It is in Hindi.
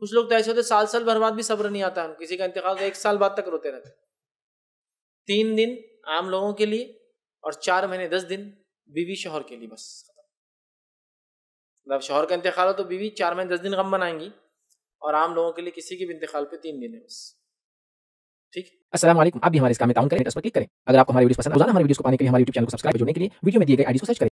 कुछ लोग तो ऐसे होते साल साल भर बाद भी सब्र नहीं आता किसी का इंतकाल तो एक साल बाद तक रोते रहते तीन दिन आम लोगों के लिए और चार महीने दस दिन बीवी शोहर के लिए बस मतलब शोहर का इंतकाल हो तो बीवी चार महीने दस दिन गम बनाएंगी और आम लोगों के लिए किसी के भी इंतकाल पे तीन दिन है बस ठीक असलम आप भी हमारे इस काम में टाउन करें पर क्लिक करें अगर आपको हमारी वीडियो पसंद रोजाना हमारे वीडियो को पाने के लिए हमारे यूट्यूब चैनल को सब्सक्राइब करने के लिए वीडियो में दिए गए आईडी को सर्च करें